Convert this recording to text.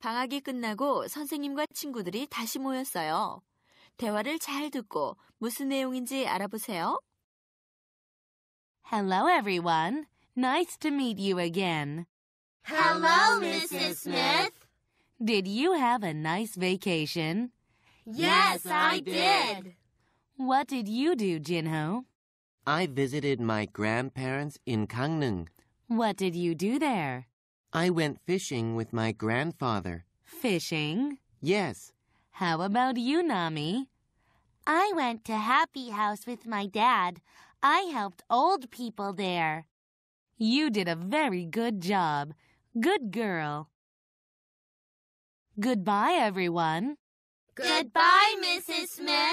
방학이 끝나고 선생님과 친구들이 다시 모였어요. 대화를 잘 듣고 무슨 내용인지 알아보세요. Hello, everyone. Nice to meet you again. Hello, Mrs. Smith. Did you have a nice vacation? Yes, I did. What did you do, Jinho? I visited my grandparents in Gangneung. What did you do there? I went fishing with my grandfather. Fishing? Yes. How about you, Nami? I went to Happy House with my dad. I helped old people there. You did a very good job. Good girl. Goodbye, everyone. Goodbye, Mrs. Smith.